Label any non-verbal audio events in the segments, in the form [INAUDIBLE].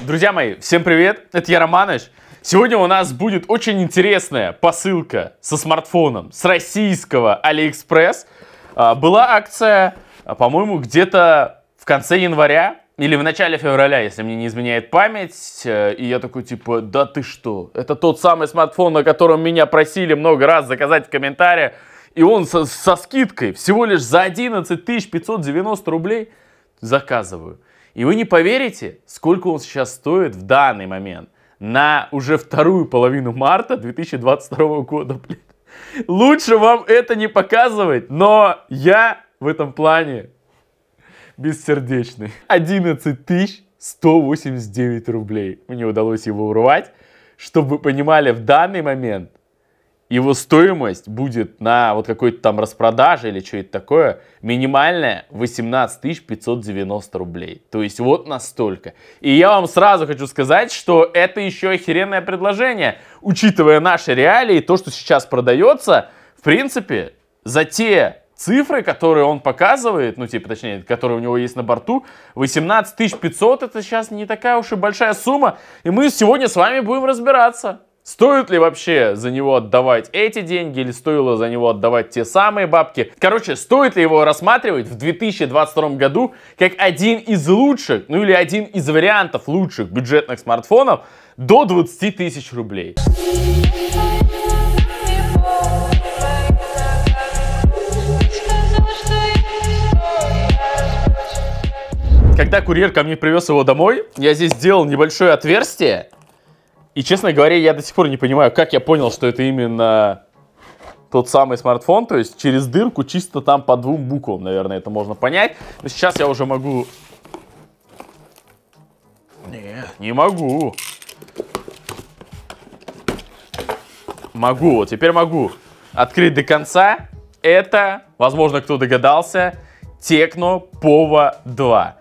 Друзья мои, всем привет, это я Романыч. Сегодня у нас будет очень интересная посылка со смартфоном с российского Алиэкспресс. А, была акция, а, по-моему, где-то в конце января или в начале февраля, если мне не изменяет память. Э, и я такой типа, да ты что, это тот самый смартфон, на котором меня просили много раз заказать в комментариях. И он со, со скидкой всего лишь за 11 590 рублей заказываю. И вы не поверите, сколько он сейчас стоит в данный момент. На уже вторую половину марта 2022 года, блин. Лучше вам это не показывать, но я в этом плане бессердечный. 11 189 рублей мне удалось его урвать. Чтобы вы понимали, в данный момент его стоимость будет на вот какой-то там распродаже или что-то такое минимальная 18 590 рублей. То есть вот настолько. И я вам сразу хочу сказать, что это еще охеренное предложение. Учитывая наши реалии, то, что сейчас продается, в принципе, за те цифры, которые он показывает, ну, типа, точнее, которые у него есть на борту, 18 500 это сейчас не такая уж и большая сумма. И мы сегодня с вами будем разбираться. Стоит ли вообще за него отдавать эти деньги или стоило за него отдавать те самые бабки? Короче, стоит ли его рассматривать в 2022 году как один из лучших, ну или один из вариантов лучших бюджетных смартфонов до 20 тысяч рублей? Когда курьер ко мне привез его домой, я здесь сделал небольшое отверстие, и, честно говоря, я до сих пор не понимаю, как я понял, что это именно тот самый смартфон, то есть через дырку чисто там по двум буквам, наверное, это можно понять. Но сейчас я уже могу... Не, не могу. Могу, вот теперь могу открыть до конца. Это, возможно, кто догадался, Tecno Pova 2.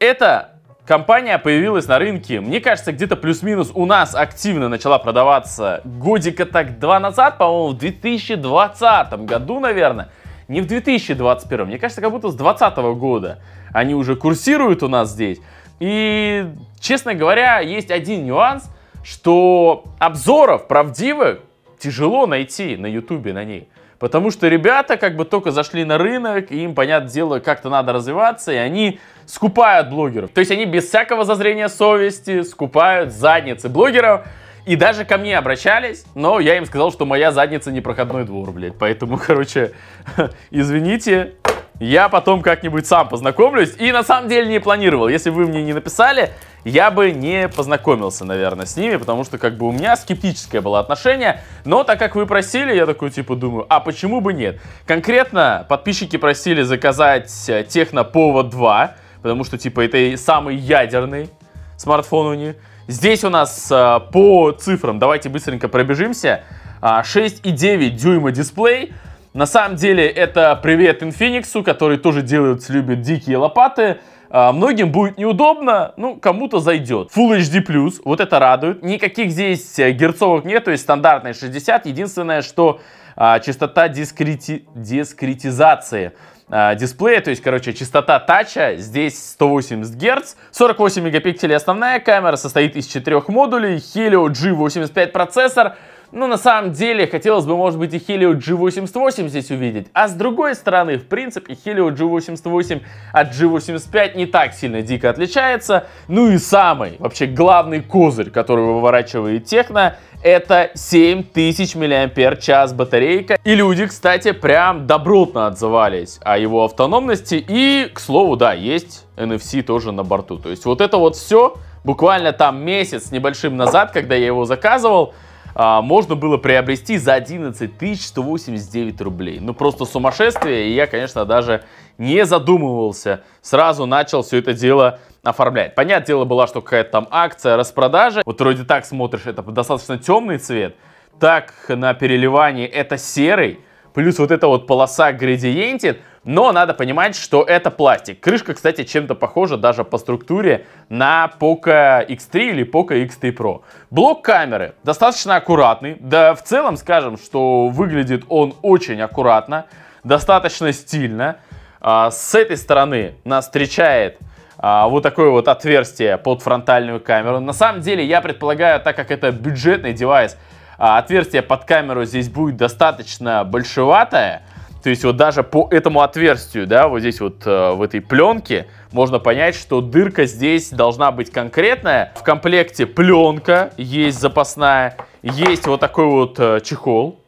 Это Компания появилась на рынке, мне кажется, где-то плюс-минус у нас активно начала продаваться годика так два назад, по-моему, в 2020 году, наверное. Не в 2021, мне кажется, как будто с 2020 года они уже курсируют у нас здесь. И, честно говоря, есть один нюанс, что обзоров правдивых тяжело найти на ютубе на ней. Потому что ребята как бы только зашли на рынок, и им, понятное дело, как-то надо развиваться, и они скупают блогеров. То есть они без всякого зазрения совести скупают задницы блогеров. И даже ко мне обращались, но я им сказал, что моя задница не проходной двор, блядь. Поэтому, [LAUGHS] короче, [LAUGHS] извините, я потом как-нибудь сам познакомлюсь. И на самом деле не планировал. Если вы мне не написали, я бы не познакомился, наверное, с ними, потому что как бы у меня скептическое было отношение. Но так как вы просили, я такой типа думаю, а почему бы нет? Конкретно подписчики просили заказать э, Техноповод 2 потому что, типа, это самый ядерный смартфон у них. Здесь у нас а, по цифрам, давайте быстренько пробежимся. А, 6,9 дюйма дисплей. На самом деле это привет Infinix, который тоже делают, любят дикие лопаты. А, многим будет неудобно, ну, кому-то зайдет. Full HD+, вот это радует. Никаких здесь э, герцовок нет, то есть стандартные 60. Единственное, что а, частота дискрети... дискретизации – э, дисплея, то есть, короче, частота тача здесь 180 Гц, 48 мегапикселей основная камера, состоит из четырех модулей, Helio G85 процессор, ну, на самом деле, хотелось бы, может быть, и Helio G88 здесь увидеть. А с другой стороны, в принципе, Helio G88 от G85 не так сильно дико отличается. Ну и самый, вообще главный козырь, который выворачивает техно, это 7000 мАч батарейка. И люди, кстати, прям добротно отзывались о его автономности. И, к слову, да, есть NFC тоже на борту. То есть вот это вот все буквально там месяц небольшим назад, когда я его заказывал, а, можно было приобрести за 11 189 рублей. Ну, просто сумасшествие, и я, конечно, даже не задумывался. Сразу начал все это дело оформлять. Понятное дело было, что какая-то там акция, распродажа. Вот вроде так смотришь, это достаточно темный цвет. Так на переливании это серый. Плюс вот эта вот полоса градиентит, но надо понимать, что это пластик. Крышка, кстати, чем-то похожа даже по структуре на Poco X3 или Poco X3 Pro. Блок камеры достаточно аккуратный. Да, в целом скажем, что выглядит он очень аккуратно, достаточно стильно. А, с этой стороны нас встречает а, вот такое вот отверстие под фронтальную камеру. На самом деле, я предполагаю, так как это бюджетный девайс, а, отверстие под камеру здесь будет достаточно большеватое. То есть вот даже по этому отверстию, да, вот здесь вот э, в этой пленке, можно понять, что дырка здесь должна быть конкретная. В комплекте пленка есть запасная, есть вот такой вот э, чехол,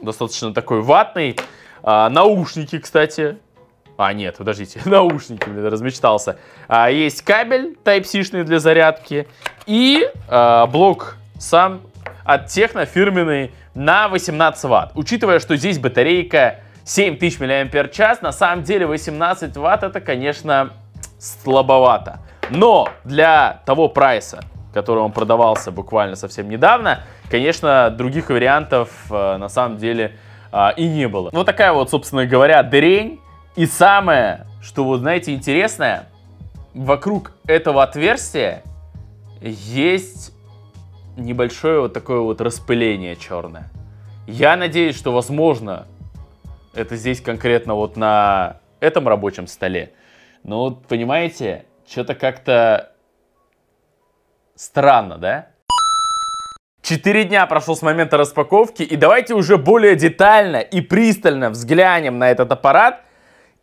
достаточно такой ватный. А, наушники, кстати. А, нет, подождите, [LAUGHS] наушники, блин, размечтался. А, есть кабель type c для зарядки и а, блок сам от техно фирменный на 18 ватт. Учитывая, что здесь батарейка 7000 мАч, на самом деле 18 ватт это, конечно, слабовато. Но для того прайса, который он продавался буквально совсем недавно, конечно, других вариантов э, на самом деле э, и не было. Вот ну, такая вот, собственно говоря, дырень. И самое, что вот знаете интересное, вокруг этого отверстия есть небольшое вот такое вот распыление черное. Я надеюсь, что, возможно, это здесь конкретно вот на этом рабочем столе. Но вот, понимаете, что-то как-то странно, да? Четыре дня прошло с момента распаковки, и давайте уже более детально и пристально взглянем на этот аппарат –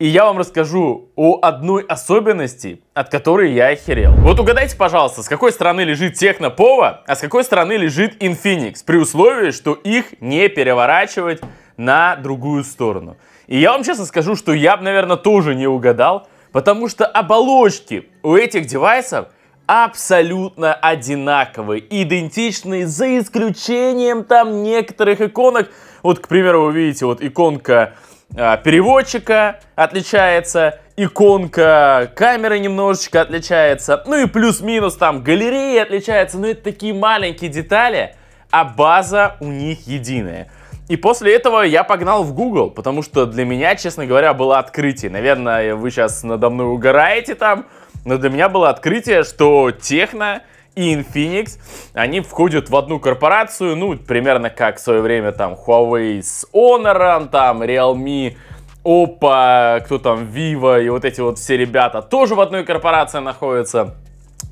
и я вам расскажу о одной особенности, от которой я охерел. Вот угадайте, пожалуйста, с какой стороны лежит технопова, а с какой стороны лежит Инфиникс, при условии, что их не переворачивать на другую сторону. И я вам честно скажу, что я бы, наверное, тоже не угадал, потому что оболочки у этих девайсов абсолютно одинаковые, идентичные, за исключением там некоторых иконок. Вот, к примеру, вы видите, вот иконка а, переводчика отличается, иконка камеры немножечко отличается, ну и плюс-минус там галереи отличается, но это такие маленькие детали, а база у них единая. И после этого я погнал в Google, потому что для меня, честно говоря, было открытие. Наверное, вы сейчас надо мной угораете там, но для меня было открытие, что техно — и Infinix, они входят в одну корпорацию, ну, примерно как в свое время там Huawei с Honor, там Realme Oppo, кто там, Vivo и вот эти вот все ребята тоже в одной корпорации находятся.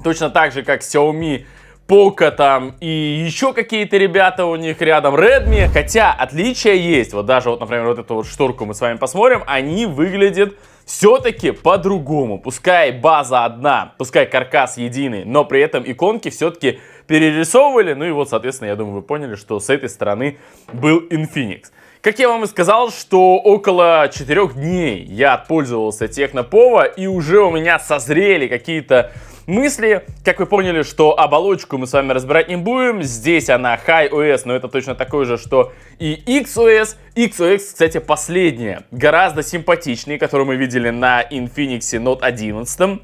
Точно так же, как Xiaomi, Poco там и еще какие-то ребята у них рядом, Redmi. Хотя отличия есть, вот даже вот, например, вот эту вот шторку мы с вами посмотрим, они выглядят все-таки по-другому. Пускай база одна, пускай каркас единый, но при этом иконки все-таки перерисовывали. Ну и вот, соответственно, я думаю, вы поняли, что с этой стороны был Infinix. Как я вам и сказал, что около 4 дней я отпользовался Технопова, и уже у меня созрели какие-то мысли. Как вы поняли, что оболочку мы с вами разбирать не будем. Здесь она HiOS, но это точно такое же, что и XOS. XOS, кстати, последняя, гораздо симпатичнее, которую мы видели на Infinix Note 11.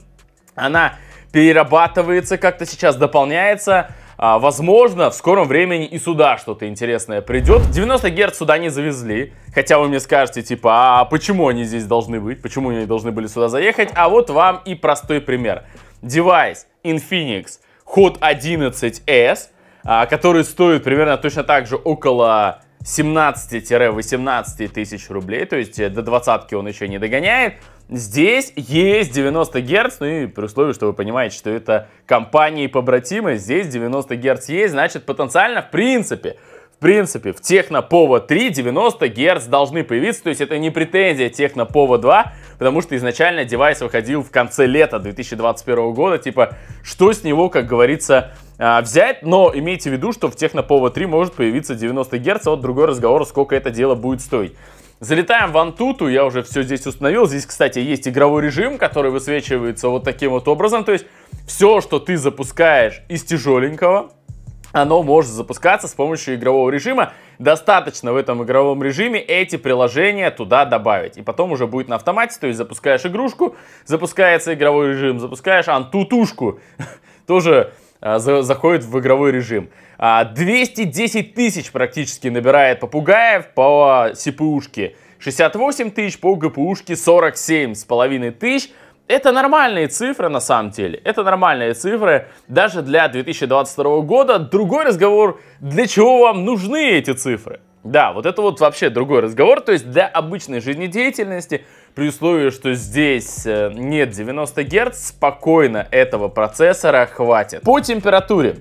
Она перерабатывается как-то сейчас, дополняется. А, возможно, в скором времени и сюда что-то интересное придет. 90 Гц сюда не завезли. Хотя вы мне скажете, типа, «А, а почему они здесь должны быть? Почему они должны были сюда заехать? А вот вам и простой пример. Девайс Infinix Hot 11S, а, который стоит примерно точно так же около 17-18 тысяч рублей. То есть э, до двадцатки он еще не догоняет. Здесь есть 90 Гц, ну и при условии, что вы понимаете, что это компании-побратимы, здесь 90 Гц есть, значит потенциально в принципе в принципе, в Технопова 3 90 Гц должны появиться, то есть это не претензия Технопова 2, потому что изначально девайс выходил в конце лета 2021 года, типа, что с него, как говорится, а, взять, но имейте в виду, что в Технопова 3 может появиться 90 Гц, а вот другой разговор, сколько это дело будет стоить. Залетаем в Antutu, я уже все здесь установил. Здесь, кстати, есть игровой режим, который высвечивается вот таким вот образом. То есть все, что ты запускаешь из тяжеленького, оно может запускаться с помощью игрового режима. Достаточно в этом игровом режиме эти приложения туда добавить. И потом уже будет на автомате, то есть запускаешь игрушку, запускается игровой режим, запускаешь антутушку. [LAUGHS] Тоже а, заходит в игровой режим. 210 а, тысяч практически набирает попугаев по СПУшке. 68 тысяч по ГПУшке 47 с половиной тысяч. Это нормальные цифры на самом деле. Это нормальные цифры даже для 2022 года. Другой разговор, для чего вам нужны эти цифры? Да, вот это вот вообще другой разговор. То есть для обычной жизнедеятельности, при условии, что здесь э, нет 90 Гц, спокойно этого процессора хватит. По температуре.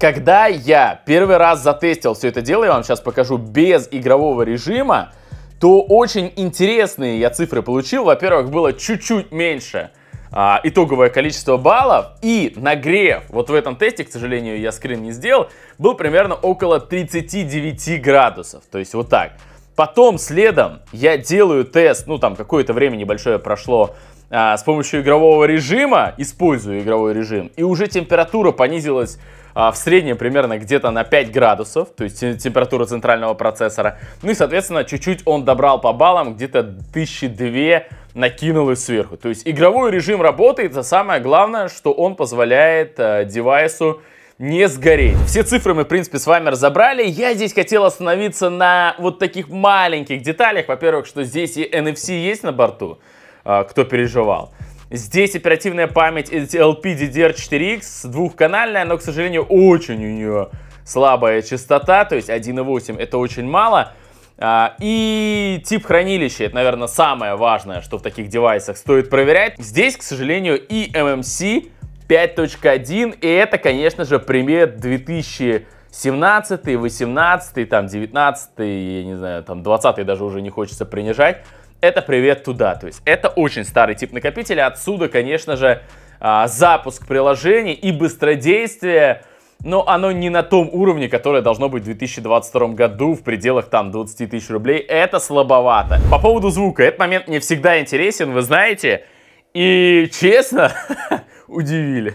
Когда я первый раз затестил все это дело, я вам сейчас покажу без игрового режима, то очень интересные я цифры получил. Во-первых, было чуть-чуть меньше а, итоговое количество баллов. И нагрев, вот в этом тесте, к сожалению, я скрин не сделал, был примерно около 39 градусов. То есть вот так. Потом следом я делаю тест, ну там какое-то время небольшое прошло, а, с помощью игрового режима, использую игровой режим, и уже температура понизилась а, в среднем примерно где-то на 5 градусов, то есть температура центрального процессора. Ну и, соответственно, чуть-чуть он добрал по баллам, где-то 1002 накинул их сверху. То есть игровой режим работает, а самое главное, что он позволяет э, девайсу не сгореть. Все цифры мы, в принципе, с вами разобрали. Я здесь хотел остановиться на вот таких маленьких деталях. Во-первых, что здесь и NFC есть на борту, э, кто переживал. Здесь оперативная память LPDDR4X двухканальная, но, к сожалению, очень у нее слабая частота, то есть 1.8 это очень мало. А, и тип хранилища, это, наверное, самое важное, что в таких девайсах стоит проверять. Здесь, к сожалению, и MMC 5.1, и это, конечно же, примет 2000 17, 18, там 19, я не знаю, там 20 даже уже не хочется принижать это привет туда. То есть это очень старый тип накопителя. Отсюда, конечно же, а, запуск приложений и быстродействие, но оно не на том уровне, которое должно быть в 2022 году в пределах там 20 тысяч рублей. Это слабовато. По поводу звука, этот момент мне всегда интересен, вы знаете. И честно, [LAUGHS] удивили.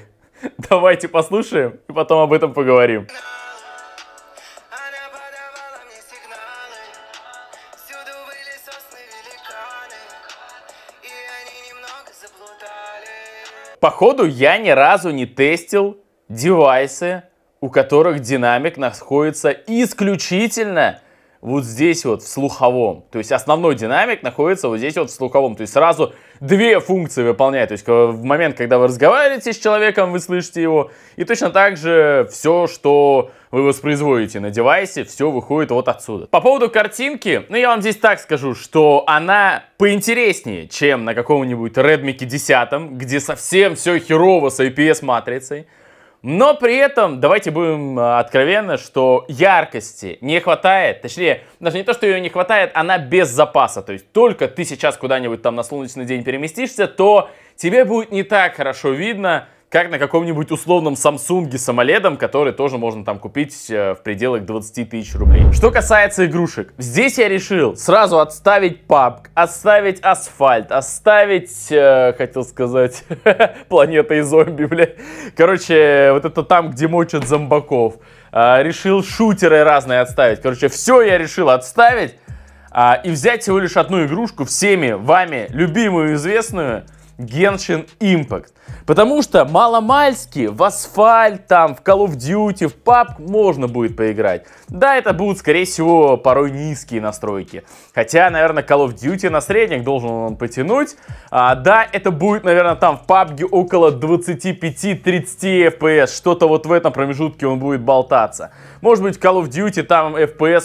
Давайте послушаем и потом об этом поговорим. Походу, я ни разу не тестил девайсы, у которых динамик находится исключительно вот здесь вот в слуховом. То есть основной динамик находится вот здесь вот в слуховом. То есть сразу две функции выполняет. То есть э, в момент, когда вы разговариваете с человеком, вы слышите его. И точно так же все, что вы воспроизводите на девайсе, все выходит вот отсюда. По поводу картинки, ну я вам здесь так скажу, что она поинтереснее, чем на каком-нибудь Redmi 10, где совсем все херово с IPS-матрицей. Но при этом, давайте будем э, откровенны, что яркости не хватает. Точнее, даже не то, что ее не хватает, она без запаса. То есть только ты сейчас куда-нибудь там на солнечный день переместишься, то тебе будет не так хорошо видно, как на каком-нибудь условном Samsung с который тоже можно там купить э, в пределах 20 тысяч рублей. Что касается игрушек, здесь я решил сразу отставить папк, отставить асфальт, оставить, э, хотел сказать, [LAUGHS] планета и зомби, бля. Короче, вот это там, где мочат зомбаков. Э, решил шутеры разные отставить. Короче, все я решил отставить. А, и взять всего лишь одну игрушку, всеми вами любимую и известную, Genshin Impact. Потому что маломальски в асфальт, там, в Call of Duty, в PUBG можно будет поиграть. Да, это будут, скорее всего, порой низкие настройки. Хотя, наверное, Call of Duty на средних должен он потянуть. А, да, это будет, наверное, там в PUBG около 25-30 FPS. Что-то вот в этом промежутке он будет болтаться. Может быть, Call of Duty там FPS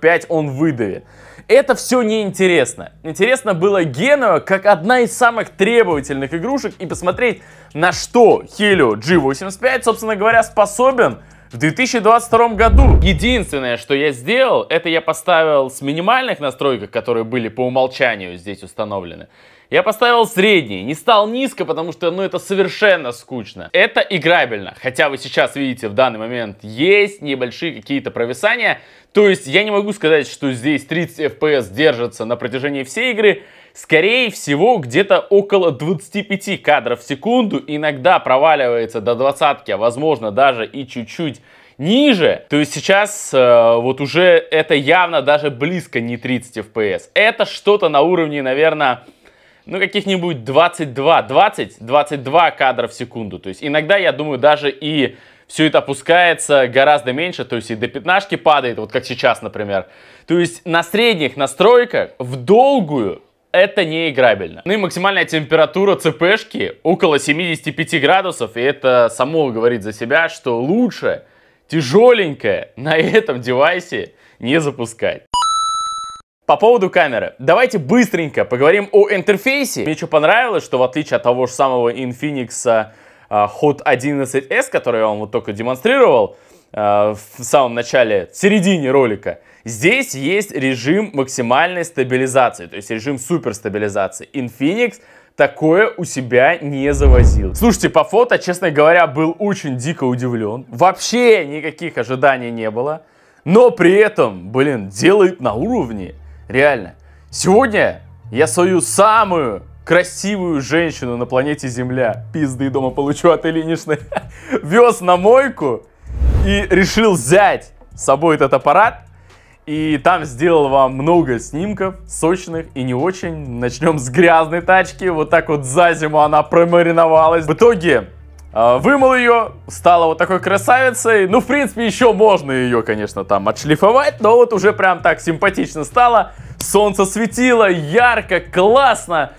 40-45 он выдавит это все неинтересно. Интересно было Генуа как одна из самых требовательных игрушек и посмотреть, на что Helio G85, собственно говоря, способен в 2022 году. Единственное, что я сделал, это я поставил с минимальных настройках, которые были по умолчанию здесь установлены, я поставил средний, не стал низко, потому что, ну, это совершенно скучно. Это играбельно, хотя вы сейчас видите в данный момент есть небольшие какие-то провисания. То есть я не могу сказать, что здесь 30 FPS держится на протяжении всей игры, скорее всего, где-то около 25 кадров в секунду, иногда проваливается до 20, а возможно даже и чуть-чуть ниже. То есть сейчас э, вот уже это явно даже близко не 30 FPS. Это что-то на уровне, наверное, ну, каких-нибудь 22, 20, 22 кадра в секунду. То есть иногда, я думаю, даже и все это опускается гораздо меньше, то есть и до пятнашки падает, вот как сейчас, например. То есть на средних настройках в долгую это не играбельно. Ну и максимальная температура ЦПшки около 75 градусов, и это само говорит за себя, что лучше тяжеленькое на этом девайсе не запускать. По поводу камеры. Давайте быстренько поговорим о интерфейсе. Мне что понравилось, что в отличие от того же самого Infinix а, а, Hot 11S, который я вам вот только демонстрировал а, в самом начале, в середине ролика, здесь есть режим максимальной стабилизации, то есть режим суперстабилизации. Infinix такое у себя не завозил. Слушайте, по фото, честно говоря, был очень дико удивлен. Вообще никаких ожиданий не было. Но при этом, блин, делает на уровне. Реально. Сегодня я свою самую красивую женщину на планете Земля, пизды дома получу от Ильиничной, [LAUGHS] вез на мойку и решил взять с собой этот аппарат. И там сделал вам много снимков, сочных и не очень. Начнем с грязной тачки. Вот так вот за зиму она промариновалась. В итоге а, вымыл ее, стала вот такой красавицей. Ну, в принципе, еще можно ее, конечно, там отшлифовать, но вот уже прям так симпатично стало. Солнце светило, ярко, классно.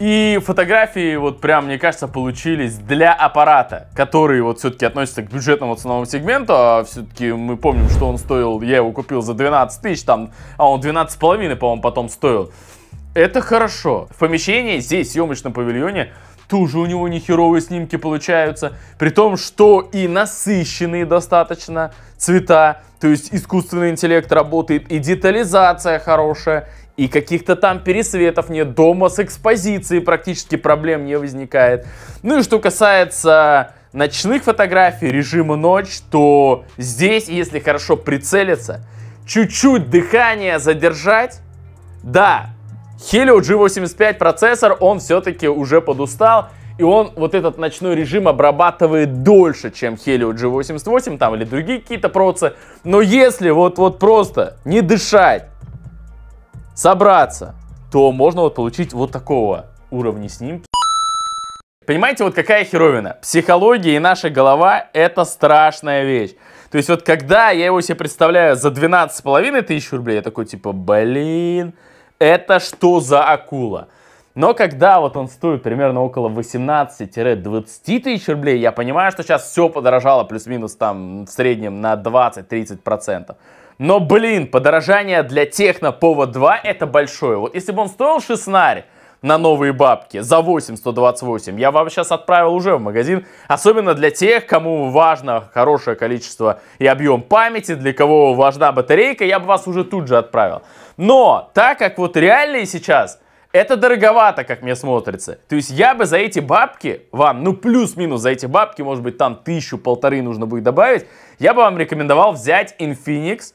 И фотографии вот прям, мне кажется, получились для аппарата, который вот все-таки относится к бюджетному ценовому сегменту. А все-таки мы помним, что он стоил, я его купил за 12 тысяч, там, а он 12,5, по-моему, потом стоил. Это хорошо. В помещении здесь, в съемочном павильоне, тоже у него нехеровые снимки получаются, при том, что и насыщенные достаточно цвета, то есть искусственный интеллект работает, и детализация хорошая, и каких-то там пересветов нет, дома с экспозицией практически проблем не возникает. Ну и что касается ночных фотографий, режима ночь, то здесь, если хорошо прицелиться, чуть-чуть дыхание задержать, да, Helio G85 процессор, он все-таки уже подустал. И он вот этот ночной режим обрабатывает дольше, чем Helio G88 там или другие какие-то процы. Но если вот, вот просто не дышать, собраться, то можно вот получить вот такого уровня снимки. Понимаете, вот какая херовина? Психология и наша голова — это страшная вещь. То есть вот когда я его себе представляю за 12,5 тысяч рублей, я такой типа, блин, это что за акула? Но когда вот он стоит примерно около 18-20 тысяч рублей, я понимаю, что сейчас все подорожало плюс-минус там в среднем на 20-30%. Но, блин, подорожание для технопова повод 2 это большое. Вот если бы он стоил 16 на новые бабки за 8128, я вам сейчас отправил уже в магазин. Особенно для тех, кому важно хорошее количество и объем памяти, для кого важна батарейка, я бы вас уже тут же отправил. Но так как вот реальные сейчас, это дороговато, как мне смотрится. То есть я бы за эти бабки вам, ну плюс-минус за эти бабки, может быть там тысячу-полторы нужно будет добавить, я бы вам рекомендовал взять Infinix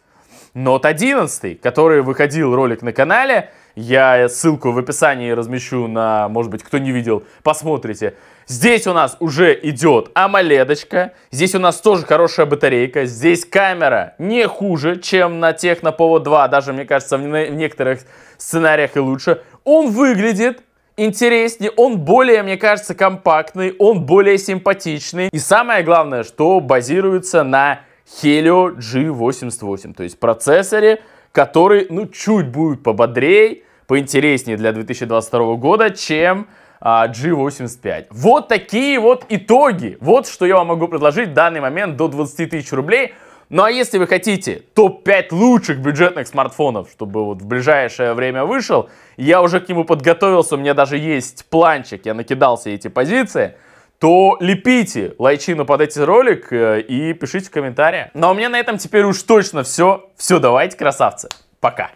Note 11, который выходил ролик на канале. Я ссылку в описании размещу на, может быть, кто не видел, посмотрите. Здесь у нас уже идет амоледочка. Здесь у нас тоже хорошая батарейка. Здесь камера не хуже, чем на Technopovo 2. Даже, мне кажется, в, не в некоторых сценариях и лучше. Он выглядит интереснее, он более, мне кажется, компактный, он более симпатичный. И самое главное, что базируется на Helio G88, то есть процессоре, который, ну, чуть будет пободрее, поинтереснее для 2022 года, чем а, G85. Вот такие вот итоги. Вот что я вам могу предложить в данный момент до 20 тысяч рублей. Ну а если вы хотите топ-5 лучших бюджетных смартфонов, чтобы вот в ближайшее время вышел, я уже к нему подготовился, у меня даже есть планчик, я накидался эти позиции, то лепите лайчину под этот ролик э, и пишите комментарии. комментариях. Ну а у меня на этом теперь уж точно все. Все, давайте, красавцы. Пока.